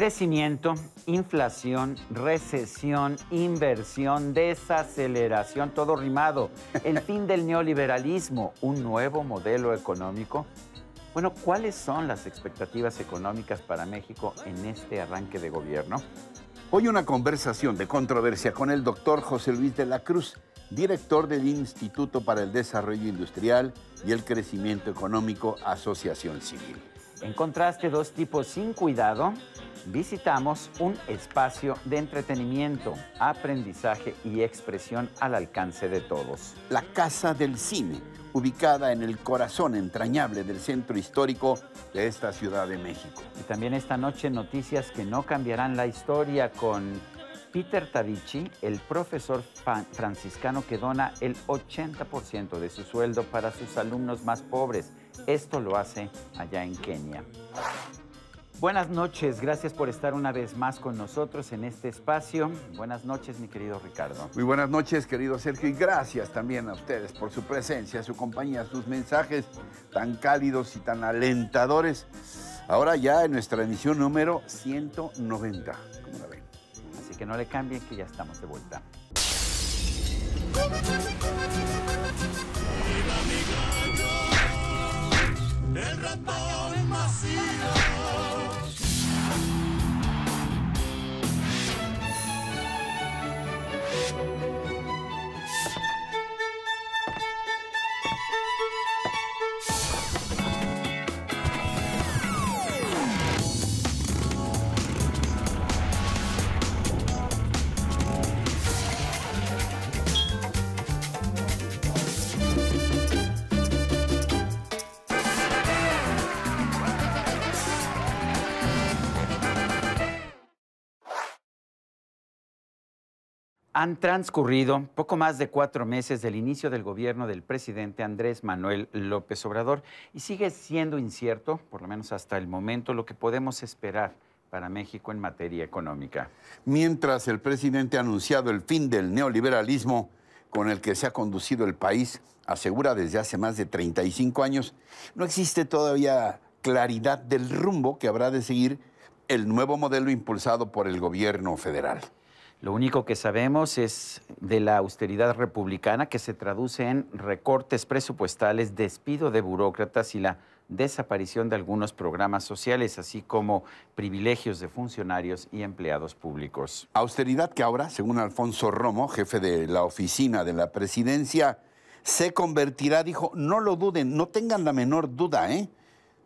Crecimiento, inflación, recesión, inversión, desaceleración, todo rimado. El fin del neoliberalismo, un nuevo modelo económico. Bueno, ¿cuáles son las expectativas económicas para México en este arranque de gobierno? Hoy una conversación de controversia con el doctor José Luis de la Cruz, director del Instituto para el Desarrollo Industrial y el Crecimiento Económico Asociación Civil. En contraste, dos tipos sin cuidado visitamos un espacio de entretenimiento, aprendizaje y expresión al alcance de todos. La Casa del Cine, ubicada en el corazón entrañable del centro histórico de esta Ciudad de México. Y también esta noche noticias que no cambiarán la historia con Peter Tadici, el profesor franciscano que dona el 80% de su sueldo para sus alumnos más pobres. Esto lo hace allá en Kenia. Buenas noches, gracias por estar una vez más con nosotros en este espacio. Buenas noches, mi querido Ricardo. Muy buenas noches, querido Sergio, y gracias también a ustedes por su presencia, su compañía, sus mensajes tan cálidos y tan alentadores. Ahora ya en nuestra emisión número 190, como la ven. Así que no le cambien que ya estamos de vuelta. El Han transcurrido poco más de cuatro meses del inicio del gobierno del presidente Andrés Manuel López Obrador y sigue siendo incierto, por lo menos hasta el momento, lo que podemos esperar para México en materia económica. Mientras el presidente ha anunciado el fin del neoliberalismo con el que se ha conducido el país, asegura desde hace más de 35 años, no existe todavía claridad del rumbo que habrá de seguir el nuevo modelo impulsado por el gobierno federal. Lo único que sabemos es de la austeridad republicana que se traduce en recortes presupuestales, despido de burócratas y la desaparición de algunos programas sociales, así como privilegios de funcionarios y empleados públicos. Austeridad que ahora, según Alfonso Romo, jefe de la oficina de la presidencia, se convertirá, dijo, no lo duden, no tengan la menor duda, ¿eh?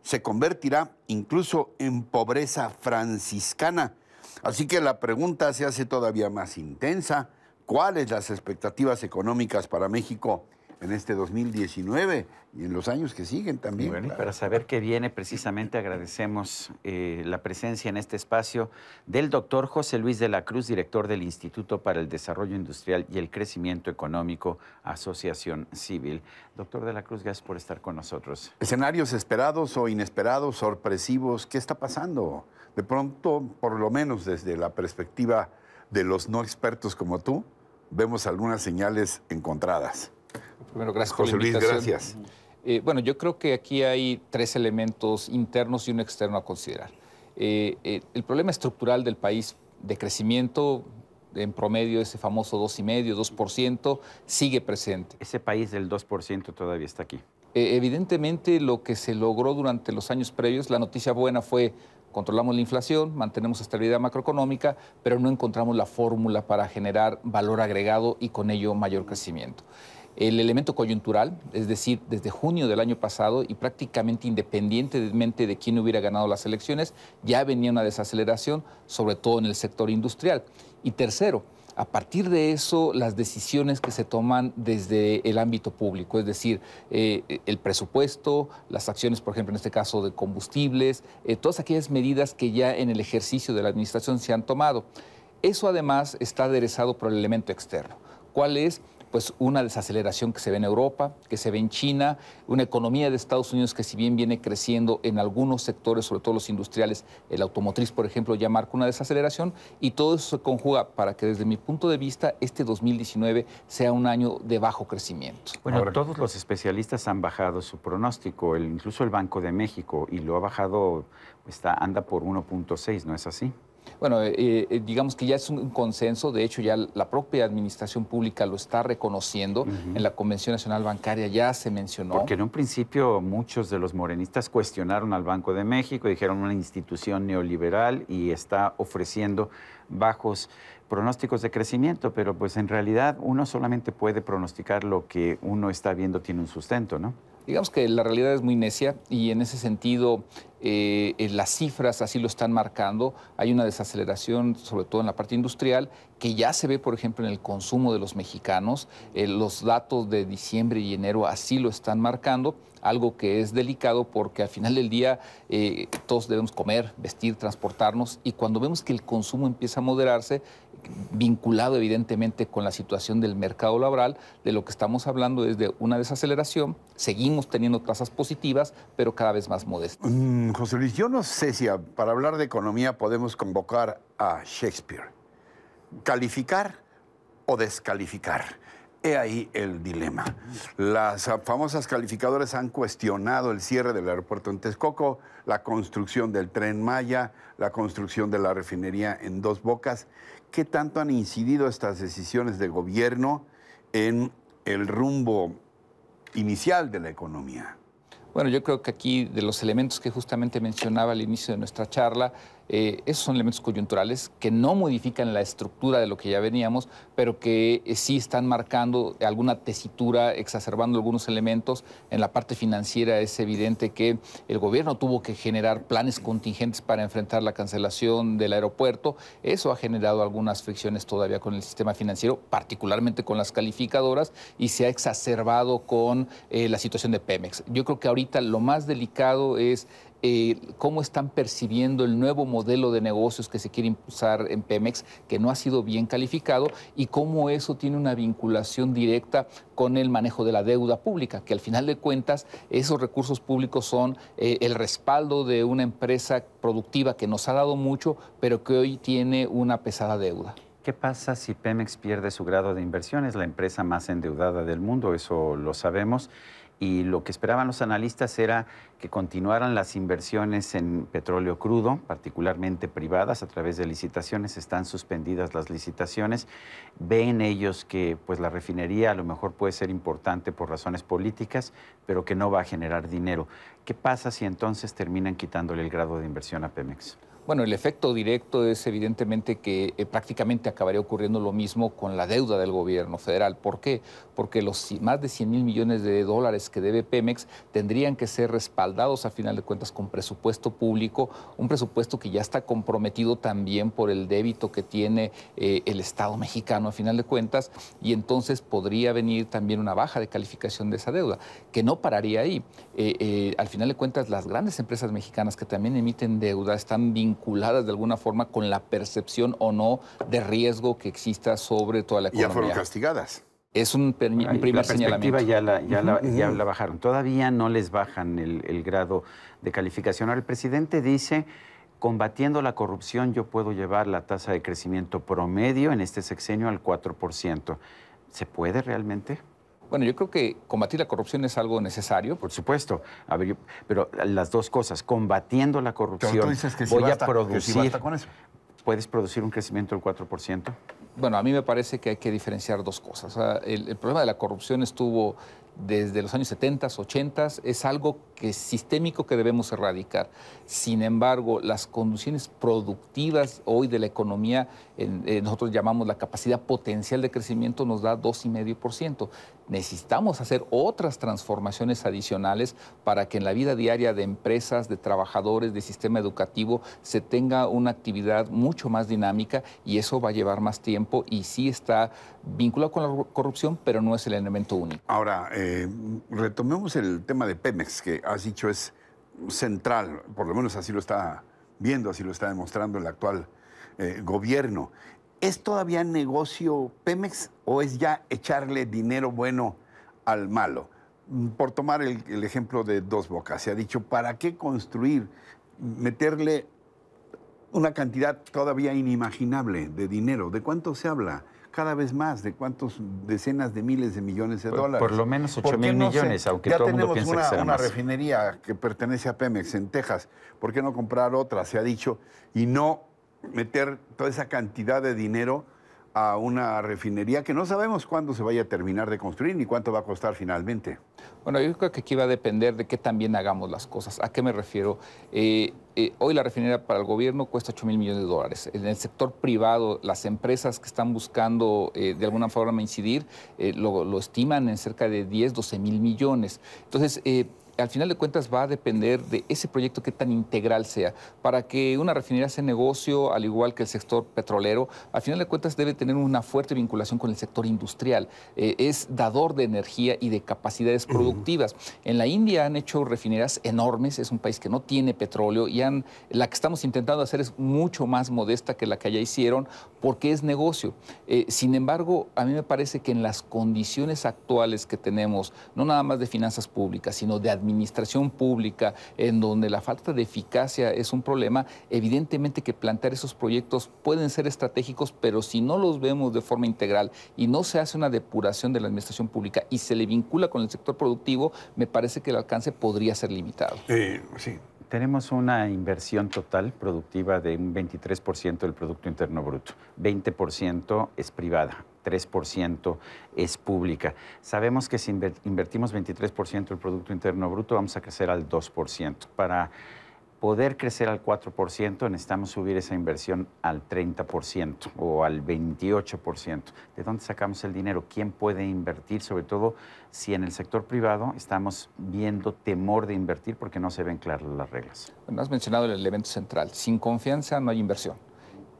se convertirá incluso en pobreza franciscana Así que la pregunta se hace todavía más intensa. ¿Cuáles las expectativas económicas para México en este 2019 y en los años que siguen también. Bueno, y para saber qué viene, precisamente agradecemos eh, la presencia en este espacio del doctor José Luis de la Cruz, director del Instituto para el Desarrollo Industrial y el Crecimiento Económico, Asociación Civil. Doctor de la Cruz, gracias por estar con nosotros. Escenarios esperados o inesperados, sorpresivos, ¿qué está pasando? De pronto, por lo menos desde la perspectiva de los no expertos como tú, vemos algunas señales encontradas. Primero, gracias por la invitación. gracias. Eh, bueno, yo creo que aquí hay tres elementos internos y uno externo a considerar. Eh, eh, el problema estructural del país de crecimiento en promedio, ese famoso 2,5, 2%, sigue presente. Ese país del 2% todavía está aquí. evidentemente, lo que se logró durante los años previos, la noticia buena fue controlamos la inflación, mantenemos estabilidad macroeconómica, pero no encontramos la fórmula para generar valor agregado y con ello mayor crecimiento el elemento coyuntural, es decir, desde junio del año pasado y prácticamente independientemente de quién hubiera ganado las elecciones, ya venía una desaceleración, sobre todo en el sector industrial. Y tercero, a partir de eso, las decisiones que se toman desde el ámbito público, es decir, eh, el presupuesto, las acciones, por ejemplo, en este caso de combustibles, eh, todas aquellas medidas que ya en el ejercicio de la administración se han tomado. Eso además está aderezado por el elemento externo. ¿Cuál es? pues una desaceleración que se ve en Europa, que se ve en China, una economía de Estados Unidos que si bien viene creciendo en algunos sectores, sobre todo los industriales, el automotriz, por ejemplo, ya marca una desaceleración y todo eso se conjuga para que desde mi punto de vista este 2019 sea un año de bajo crecimiento. Bueno, todos los especialistas han bajado su pronóstico, incluso el Banco de México, y lo ha bajado, está, anda por 1.6, ¿no es así? Bueno, eh, eh, digamos que ya es un consenso, de hecho ya la propia administración pública lo está reconociendo, en la Convención Nacional Bancaria ya se mencionó. Porque en un principio muchos de los morenistas cuestionaron al Banco de México, dijeron una institución neoliberal y está ofreciendo bajos pronósticos de crecimiento, pero pues en realidad uno solamente puede pronosticar lo que uno está viendo tiene un sustento, ¿no? digamos que la realidad es muy necia y en ese sentido eh, eh, las cifras así lo están marcando. Hay una desaceleración, sobre todo en la parte industrial, que ya se ve, por ejemplo, en el consumo de los mexicanos. Eh, los datos de diciembre y enero así lo están marcando, algo que es delicado porque al final del día todos debemos comer, vestir, transportarnos y cuando vemos que el consumo empieza a moderarse, vinculado evidentemente con la situación del mercado laboral, de lo que estamos hablando es de una desaceleración, seguimos teniendo tasas positivas, pero cada vez más modestas. Mm, José Luis, yo no sé si para hablar de economía podemos convocar a Shakespeare. ¿Calificar o descalificar? He ahí el dilema. Las famosas calificadoras han cuestionado el cierre del aeropuerto en Texcoco, la construcción del tren Maya, la construcción de la refinería en Dos Bocas qué tanto han incidido estas decisiones de gobierno en el rumbo inicial de la economía? Bueno, yo creo que aquí de los elementos que justamente mencionaba al inicio de nuestra charla, eh, esos son elementos coyunturales que no modifican la estructura de lo que ya veníamos, pero que eh, sí están marcando alguna tesitura, exacerbando algunos elementos. En la parte financiera es evidente que el gobierno tuvo que generar planes contingentes para enfrentar la cancelación del aeropuerto. Eso ha generado algunas fricciones todavía con el sistema financiero, particularmente con las calificadoras, y se ha exacerbado con eh, la situación de Pemex. Yo creo que ahorita lo más delicado es eh, cómo están percibiendo el nuevo modelo de negocios que se quiere impulsar en Pemex, que no ha sido bien calificado, y cómo eso tiene una vinculación directa con el manejo de la deuda pública, que al final de cuentas esos recursos públicos son eh, el respaldo de una empresa productiva que nos ha dado mucho, pero que hoy tiene una pesada deuda. ¿Qué pasa si Pemex pierde su grado de inversión? Es la empresa más endeudada del mundo, eso lo sabemos y lo que esperaban los analistas era que continuaran las inversiones en petróleo crudo, particularmente privadas a través de licitaciones, están suspendidas las licitaciones. Ven ellos que pues la refinería a lo mejor puede ser importante por razones políticas, pero que no va a generar dinero. ¿Qué pasa si entonces terminan quitándole el grado de inversión a Pemex? Bueno, el efecto directo es evidentemente que eh, prácticamente acabaría ocurriendo lo mismo con la deuda del gobierno federal. ¿Por qué? Porque los más de 100 mil millones de dólares que debe Pemex tendrían que ser respaldados a final de cuentas con presupuesto público, un presupuesto que ya está comprometido también por el débito que tiene eh, el Estado mexicano a final de cuentas, y entonces podría venir también una baja de calificación de esa deuda, que no pararía ahí. Eh, al final de cuentas, las grandes empresas mexicanas que también emiten deuda están vinculadas vinculadas de alguna forma con la percepción o no de riesgo que exista sobre toda la economía. Ya fueron castigadas. Es un, primer señalamiento. Ya la, ya la bajaron. Todavía no les bajan el, el grado de calificación. Ahora, el presidente dice combatiendo la corrupción yo puedo llevar la tasa de crecimiento promedio en este sexenio al 4%. ¿Se puede realmente? Bueno, yo creo que combatir la corrupción es algo necesario. Por supuesto. pero las dos cosas, combatiendo la corrupción, tú dices que a producir... ¿Puedes producir un crecimiento del 4%? Bueno, a mí me parece que hay que diferenciar dos cosas. el, problema de la corrupción estuvo desde los años 70, 80, es algo que sistémico que debemos erradicar. Sin embargo, las condiciones productivas hoy de la economía, eh, nosotros llamamos la capacidad potencial de crecimiento, nos da 2,5%. Necesitamos hacer otras transformaciones adicionales para que en la vida diaria de empresas, de trabajadores, de sistema educativo, se tenga una actividad mucho más dinámica y eso va a llevar más tiempo y sí está vinculado con la corrupción, pero no es el elemento único. Ahora, eh, retomemos el tema de Pemex, que has dicho es central, por lo menos así lo está viendo, así lo está demostrando el actual eh, gobierno. ¿Es todavía negocio Pemex o es ya echarle dinero bueno al malo? Por tomar el, el ejemplo de Dos Bocas, se ha dicho, ¿para qué construir, meterle una cantidad todavía inimaginable de dinero? ¿De cuánto se habla? cada vez más de cuántos decenas de miles de millones de dólares. Por lo menos 8 mil millones, aunque todo el mundo una, una refinería que pertenece a Pemex en Texas. ¿Por qué no comprar otra? Se ha dicho. Y no meter toda esa cantidad de dinero a una refinería que no sabemos cuándo se vaya a terminar de construir ni cuánto va a costar finalmente. Bueno, yo creo que aquí va a depender de qué también hagamos las cosas. ¿A qué me refiero? Eh, eh, hoy la refinería para el gobierno cuesta 8 mil millones de dólares. En el sector privado, las empresas que están buscando eh, de alguna forma incidir, eh, lo, lo, estiman en cerca de 10, 12 mil millones. Entonces, al final de cuentas va a depender de ese proyecto que tan integral sea. Para que una refinería sea negocio, al igual que el sector petrolero, al final de cuentas debe tener una fuerte vinculación con el sector industrial. Eh, es dador de energía y de capacidades productivas. En la India han hecho refinerías enormes, es un país que no tiene petróleo y han, la que estamos intentando hacer es mucho más modesta que la que allá hicieron porque es negocio. Eh, sin embargo, a mí me parece que en las condiciones actuales que tenemos, no nada más de finanzas públicas, sino de administración, administración pública, en donde la falta de eficacia es un problema, evidentemente que plantear esos proyectos pueden ser estratégicos, pero si no los vemos de forma integral y no se hace una depuración de la administración pública y se le vincula con el sector productivo, me parece que el alcance podría ser limitado. Eh, sí. Tenemos una inversión total productiva de un 23% del Producto Interno Bruto. 20% es privada, 3% es pública. Sabemos que si invertimos 23% del Producto Interno Bruto, vamos a crecer al 2%. Para poder crecer al 4%, necesitamos subir esa inversión al 30% o al 28%. ¿De dónde sacamos el dinero? ¿Quién puede invertir? Sobre todo si en el sector privado estamos viendo temor de invertir porque no se ven claras las reglas. Has mencionado el elemento central. Sin confianza no hay inversión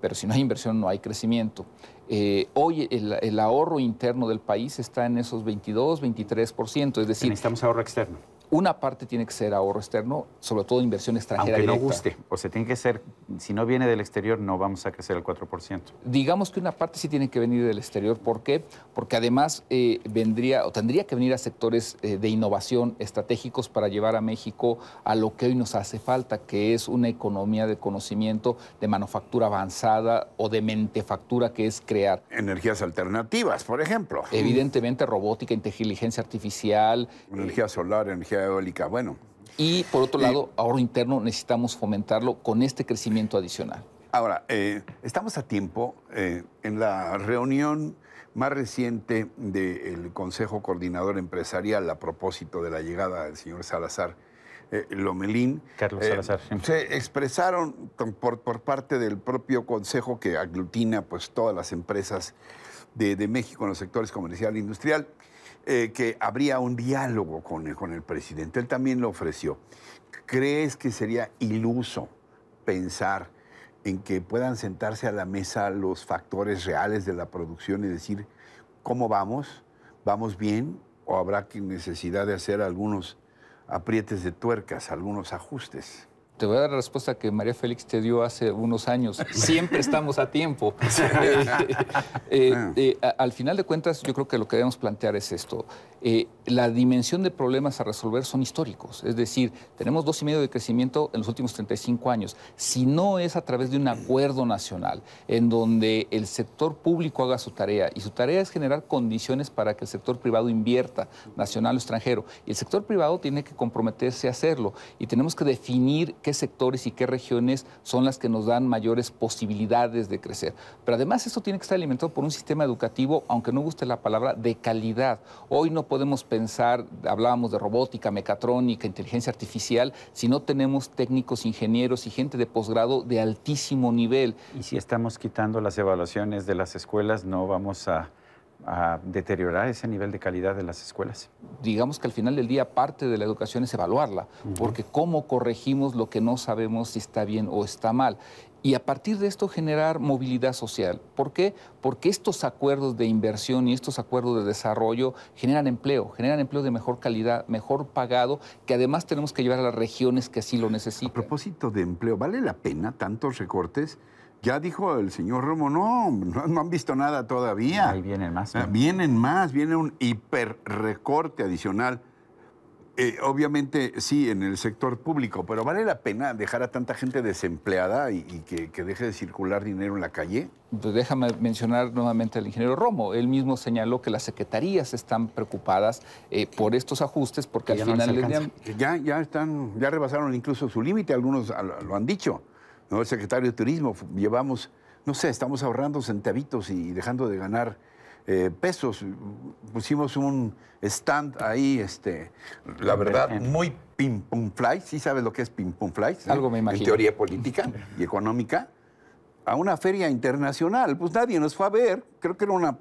pero si no hay inversión no hay crecimiento. Eh, hoy el, ahorro interno del país está en esos 22, 23%, es decir... Necesitamos ahorro externo una parte tiene que ser ahorro externo, sobre todo inversión extranjera. Aunque no guste, o sea, tiene que ser, si no viene del exterior, no vamos a crecer el 4%. Digamos que una parte sí tiene que venir del exterior. ¿Por qué? Porque además eh, vendría o tendría que venir a sectores eh, de innovación estratégicos para llevar a México a lo que hoy nos hace falta, que es una economía de conocimiento, de manufactura avanzada o de mentefactura, que es crear. Energías alternativas, por ejemplo. Evidentemente, robótica, inteligencia artificial. Energía solar, energía eólica. Bueno. Y por otro eh, lado, ahorro interno necesitamos fomentarlo con este crecimiento adicional. Ahora, eh, estamos a tiempo. Eh, en la reunión más reciente del Consejo Coordinador Empresarial a propósito de la llegada del señor Salazar, Lomelín. Carlos Salazar. se expresaron por, parte del propio Consejo que aglutina pues, todas las empresas de México en los sectores comercial e industrial. Eh, que habría un diálogo con con el presidente. Él también lo ofreció. ¿Crees que sería iluso pensar en que puedan sentarse a la mesa los factores reales de la producción y decir cómo vamos, vamos bien o habrá necesidad de hacer algunos aprietes de tuercas, algunos ajustes. Te voy a dar la respuesta que María Félix te dio hace unos años. Siempre estamos a tiempo. Eh, eh, eh, al final de cuentas, yo creo que lo que debemos plantear es esto. la dimensión de problemas a resolver son históricos. Es decir, tenemos dos y medio de crecimiento en los últimos 35 años. Si no es a través de un acuerdo nacional en donde el sector público haga su tarea, y su tarea es generar condiciones para que el sector privado invierta, nacional o extranjero, y el sector privado tiene que comprometerse a hacerlo, y tenemos que definir qué sectores y qué regiones son las que nos dan mayores posibilidades de crecer. Pero además esto tiene que estar alimentado por un sistema educativo, aunque no guste la palabra, de calidad. Hoy no podemos pensar, hablábamos de robótica, mecatrónica, inteligencia artificial, si no tenemos técnicos, ingenieros y gente de posgrado de altísimo nivel. Y si estamos quitando las evaluaciones de las escuelas, no vamos a a deteriorar ese nivel de calidad de las escuelas. Digamos que al final del día parte de la educación es evaluarla, porque cómo corregimos lo que no sabemos si está bien o está mal. Y a partir de esto generar movilidad social. ¿Por qué? Porque estos acuerdos de inversión y estos acuerdos de desarrollo generan empleo, generan empleo de mejor calidad, mejor pagado, que además tenemos que llevar a las regiones que así lo necesitan. A propósito de empleo, ¿vale la pena tantos recortes? Ya dijo el señor Romo, no, no, han visto nada todavía. Ahí vienen más. Ah, vienen más, viene un hiper recorte adicional. Eh, obviamente sí, en el sector público, pero ¿vale la pena dejar a tanta gente desempleada y, que, deje de circular dinero en la calle? Pues déjame mencionar nuevamente al ingeniero Romo. Él mismo señaló que las secretarías están preocupadas eh, por estos ajustes porque al final ya, ya, están, ya rebasaron incluso su límite, algunos lo han dicho. ¿no? El secretario de Turismo, llevamos, no sé, estamos ahorrando centavitos y dejando de ganar eh, pesos. Pusimos un stand ahí, este, la verdad, muy ping pong fly. ¿Sí sabes lo que es ping pong fly? Algo me imagino. En teoría política y económica. A una feria internacional. Pues nadie nos fue a ver. Creo que era una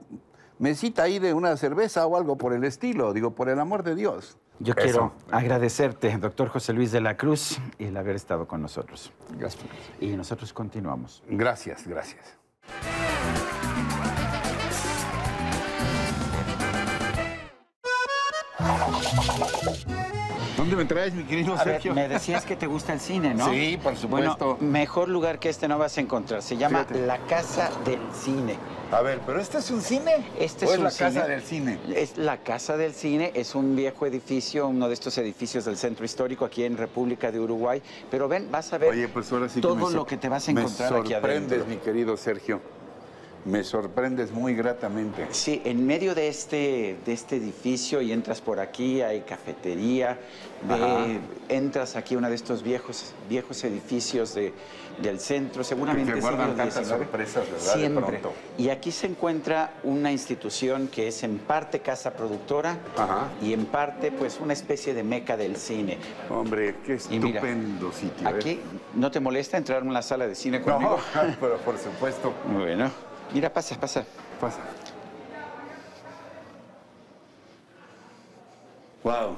mesita ahí de una cerveza o algo por el estilo. Digo, por el amor de Dios. Yo quiero agradecerte, doctor José Luis de la Cruz, el haber estado con nosotros. Gracias. Y nosotros continuamos. Gracias, gracias. ¿Dónde me traes, mi querido Sergio? me decías que te gusta el cine, ¿no? Sí, por supuesto. mejor lugar que este no vas a encontrar. Se llama La Casa del Cine. A ver, pero este es un cine. Este es, la casa del cine. Es la casa del cine, es un viejo edificio, uno de estos edificios del centro histórico aquí en República de Uruguay. Pero ven, vas a ver pues todo lo que te vas a encontrar aquí adentro. Sorprendes, mi querido Sergio. Me sorprendes muy gratamente. Sí, en medio de este, de este edificio y entras por aquí, hay cafetería, entras aquí a uno de estos viejos, viejos edificios del centro, seguramente... te guardan tantas sorpresas, ¿verdad? Siempre. Y aquí se encuentra una institución que es en parte casa productora y en parte pues una especie de meca del cine. Hombre, qué estupendo sitio. ¿eh? Aquí, ¿no te molesta entrar en una sala de cine conmigo? No, pero por supuesto. Bueno. Mira, pasa, pasa. Pasa. Wow.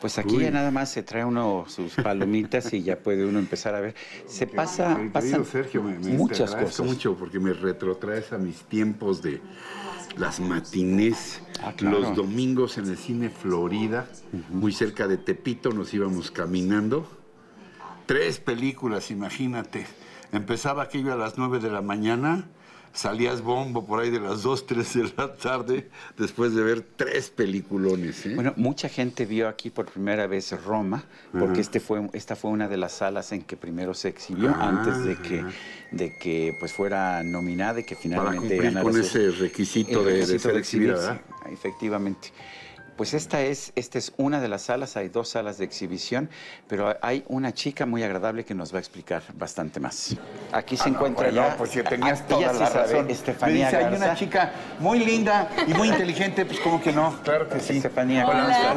Pues aquí ya nada más se trae uno sus palomitas y ya puede uno empezar a ver. Se pasa, muchas cosas. mucho porque me retrotraes a mis tiempos de las matines, ah, los domingos en el cine Florida, muy cerca de Tepito, nos íbamos caminando. Tres películas, imagínate. Empezaba aquello a las nueve de la mañana salías bombo por ahí de las 2, 3 de la tarde después de ver tres peliculones. ¿eh? Bueno, mucha gente vio aquí por primera vez Roma, porque este fue, esta fue una de las salas en que primero se exhibió ah, antes de que, de que pues, fuera nominada y que finalmente Para con ese requisito, de, ser exhibida, efectivamente. Pues esta es, esta es una de las salas, hay dos salas de exhibición, pero hay una chica muy agradable que nos va a explicar bastante más. Aquí se ah, encuentra ya... pues si tenías Estefanía hay una chica muy linda y muy inteligente, pues como que no. Claro que sí. Estefanía. Hola.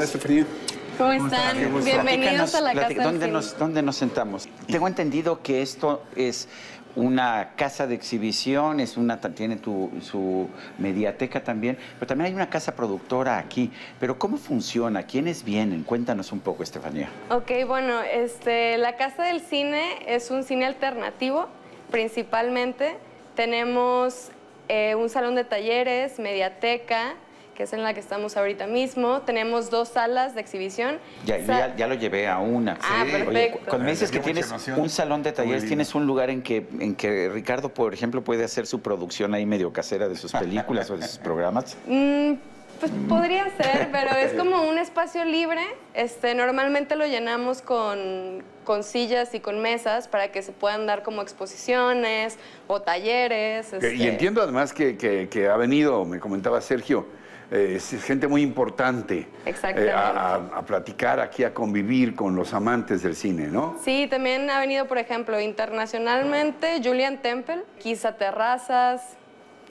¿Cómo están? Bienvenidos a la casa. del Cine. nos, ¿Dónde nos sentamos? Tengo entendido que esto es una casa de exhibición, es una, tiene su mediateca también, pero también hay una casa productora aquí. Pero ¿cómo funciona? ¿Quiénes vienen? Cuéntanos un poco, Estefanía. Ok, bueno, este, la Casa del Cine es un cine alternativo, principalmente. Tenemos eh, un salón de talleres, mediateca, que es en la que estamos ahorita mismo. Tenemos dos salas de exhibición. Ya, ya, lo llevé a una. Ah, perfecto. cuando me dices que tienes un salón de talleres, tienes un lugar en que, en que Ricardo, por ejemplo, puede hacer su producción ahí medio casera de sus películas o de sus programas. Mm, pues podría ser, pero es como un espacio libre. Este, normalmente lo llenamos con, sillas y con mesas para que se puedan dar como exposiciones o talleres. Y este. entiendo además que ha venido, me comentaba Sergio, eh, es gente muy importante eh, a, platicar aquí, a convivir con los amantes del cine, ¿no? Sí, también ha venido, por ejemplo, internacionalmente Julian Temple, quizá Terrazas,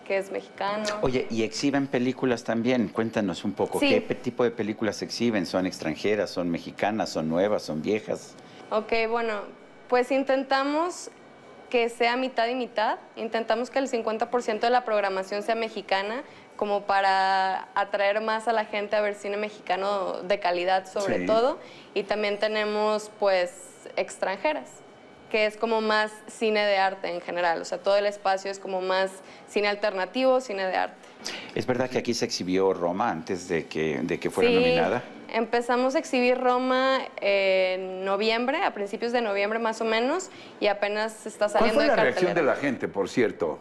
que es mexicano. Oye, y exhiben películas también. Cuéntanos un poco, ¿qué tipo de películas exhiben? ¿Son extranjeras, son mexicanas, son nuevas, son viejas? Ok, bueno, pues intentamos que sea mitad y mitad. Intentamos que el 50% de la programación sea mexicana, como para atraer más a la gente a ver cine mexicano de calidad sobre todo. Y también tenemos pues extranjeras, que es como más cine de arte en general. O sea, todo el espacio es como más cine alternativo, cine de arte. Es verdad que aquí se exhibió Roma antes de que, de que fuera sí, nominada. Empezamos a exhibir Roma en noviembre, a principios de noviembre más o menos, y apenas está saliendo ¿Cuál fue la reacción de la gente, por cierto?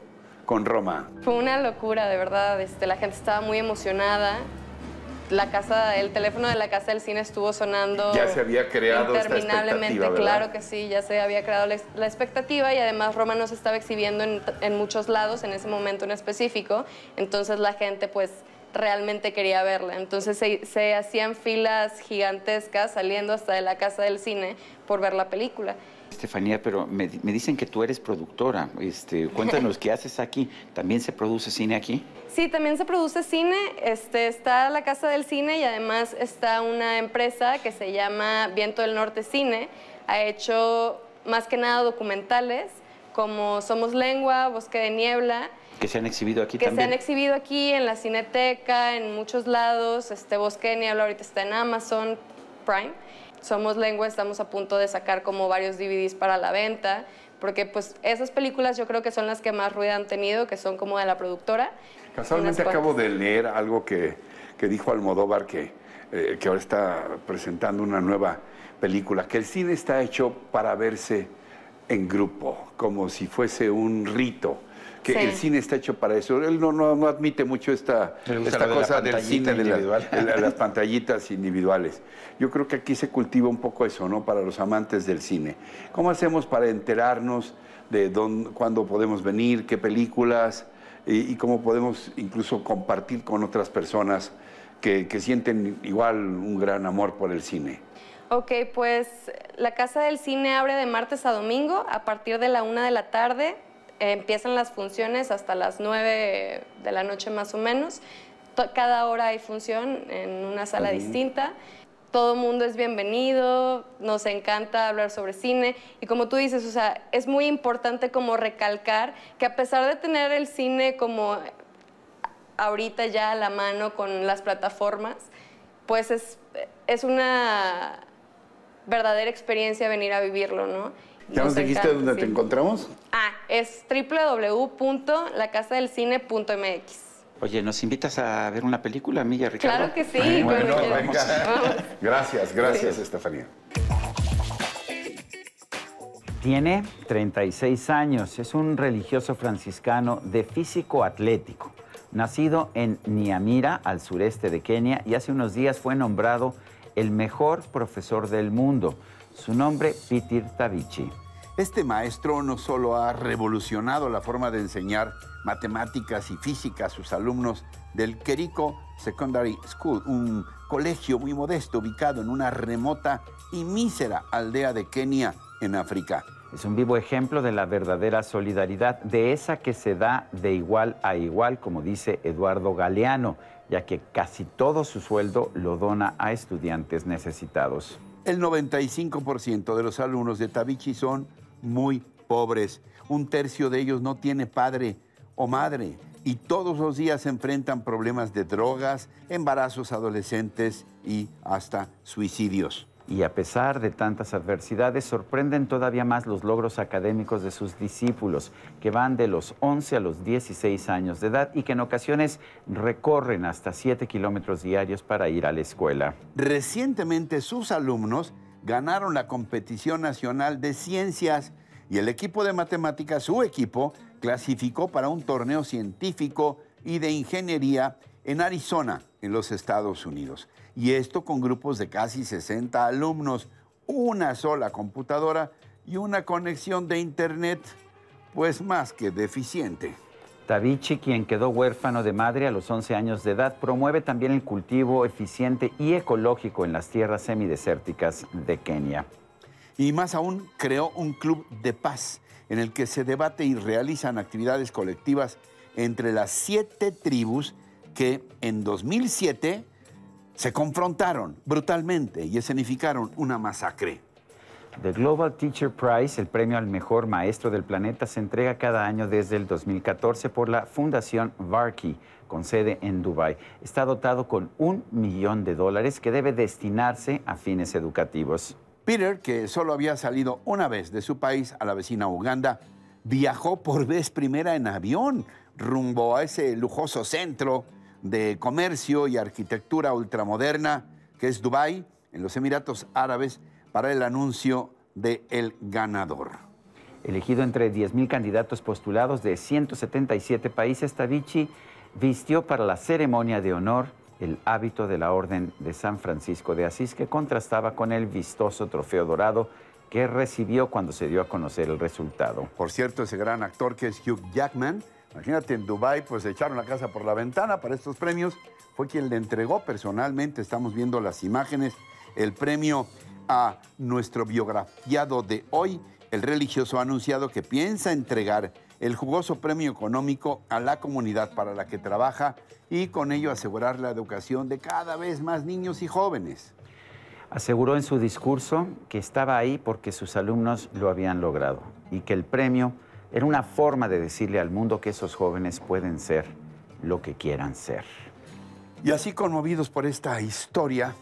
con Roma? Fue una locura, de verdad. Este, la gente estaba muy emocionada. La casa, el teléfono de la casa del cine estuvo sonando. Ya se había creado claro que sí, ya se había creado la, expectativa y además Roma no se estaba exhibiendo en, muchos lados en ese momento en específico. Entonces la gente, pues, realmente quería verla. Entonces se, hacían filas gigantescas saliendo hasta de la casa del cine por ver la película. Estefanía, pero me, dicen que tú eres productora. Este, cuéntanos qué haces aquí. ¿También se produce cine aquí? Sí, también se produce cine. Este, está la Casa del Cine y además está una empresa que se llama Viento del Norte Cine. Ha hecho más que nada documentales como Somos Lengua, Bosque de Niebla. Que se han exhibido aquí también. Que se han exhibido aquí en la Cineteca, en muchos lados. Este, Bosque de Niebla ahorita está en Amazon Prime. Somos Lengua estamos a punto de sacar como varios DVDs para la venta, porque pues esas películas yo creo que son las que más ruido han tenido, que son como de la productora. Casualmente acabo de leer algo que, que dijo Almodóvar, que, eh, que ahora está presentando una nueva película, que el cine está hecho para verse en grupo, como si fuese un rito que el cine está hecho para eso. Él no, no, admite mucho esta, esta cosa del cine, de, las pantallitas individuales. Yo creo que aquí se cultiva un poco eso, ¿no? Para los amantes del cine. ¿Cómo hacemos para enterarnos de dónde, cuándo podemos venir, qué películas y, cómo podemos incluso compartir con otras personas que, que sienten igual un gran amor por el cine? Ok, pues la Casa del Cine abre de martes a domingo a partir de la una de la tarde empiezan las funciones hasta las 9 de la noche más o menos. Cada hora hay función en una sala distinta. Todo mundo es bienvenido, nos encanta hablar sobre cine y como tú dices, o sea, es muy importante como recalcar que a pesar de tener el cine como ahorita ya a la mano con las plataformas, pues es, es una verdadera experiencia venir a vivirlo, ¿no? ¿Ya nos dijiste dónde te encontramos? Ah, es www.lacasadelcine.mx. Oye, ¿nos invitas a ver una película, Milla Ricardo? Claro que sí. bueno, venga. Gracias, gracias, Estefanía. Tiene 36 años, es un religioso franciscano de físico atlético, nacido en Niamira, al sureste de Kenia, y hace unos días fue nombrado el mejor profesor del mundo. Su nombre, Pitir Tavici. Este maestro no solo ha revolucionado la forma de enseñar matemáticas y física a sus alumnos del Querico Secondary School, un colegio muy modesto ubicado en una remota y mísera aldea de Kenia, en África. Es un vivo ejemplo de la verdadera solidaridad, de esa que se da de igual a igual, como dice Eduardo Galeano, ya que casi todo su sueldo lo dona a estudiantes necesitados. El 95% de los alumnos de Tabichi son muy pobres. Un tercio de ellos no tiene padre o madre y todos los días se enfrentan problemas de drogas, embarazos adolescentes y hasta suicidios y a pesar de tantas adversidades sorprenden todavía más los logros académicos de sus discípulos, que van de los 11 a los 16 años de edad y que en ocasiones recorren hasta 7 kilómetros diarios para ir a la escuela. Recientemente sus alumnos ganaron la competición nacional de ciencias y el equipo de matemáticas, su equipo, clasificó para un torneo científico y de ingeniería en Arizona, en los Estados Unidos y esto con grupos de casi 60 alumnos, una sola computadora y una conexión de Internet, pues más que deficiente. Tavichi, quien quedó huérfano de madre a los 11 años de edad, promueve también el cultivo eficiente y ecológico en las tierras semidesérticas de Kenia. Y más aún, creó un club de paz en el que se debate y realizan actividades colectivas entre las siete tribus que en 2007 se confrontaron brutalmente y escenificaron una masacre. The Global Teacher Prize, el premio al mejor maestro del planeta, se entrega cada año desde el 2014 por la Fundación Varkey, con sede en Dubái. Está dotado con un millón de dólares que debe destinarse a fines educativos. Peter, que solo había salido una vez de su país a la vecina Uganda, viajó por vez primera en avión rumbo a ese lujoso centro de comercio y arquitectura ultramoderna, que es Dubái, en los Emiratos Árabes, para el anuncio de el ganador. Elegido entre 10.000 candidatos postulados de 177 países, Tavichi vistió para la ceremonia de honor el hábito de la Orden de San Francisco de Asís, que contrastaba con el vistoso trofeo dorado que recibió cuando se dio a conocer el resultado. Por cierto, ese gran actor que es Hugh Jackman, Imagínate, en Dubái pues echaron la casa por la ventana para estos premios. Fue quien le entregó personalmente, estamos viendo las imágenes, el premio a nuestro biografiado de hoy. El religioso ha anunciado que piensa entregar el jugoso premio económico a la comunidad para la que trabaja y con ello asegurar la educación de cada vez más niños y jóvenes. Aseguró en su discurso que estaba ahí porque sus alumnos lo habían logrado y que el premio era una forma de decirle al mundo que esos jóvenes pueden ser lo que quieran ser. Y así conmovidos por esta historia,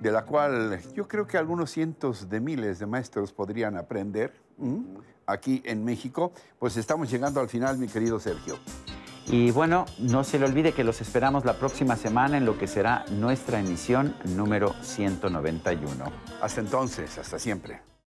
de la cual yo creo que algunos cientos de miles de maestros podrían aprender aquí en México, pues estamos llegando al final, mi querido Sergio. Y bueno, no se le olvide que los esperamos la próxima semana en lo que será nuestra emisión número 191. Hasta entonces, hasta siempre.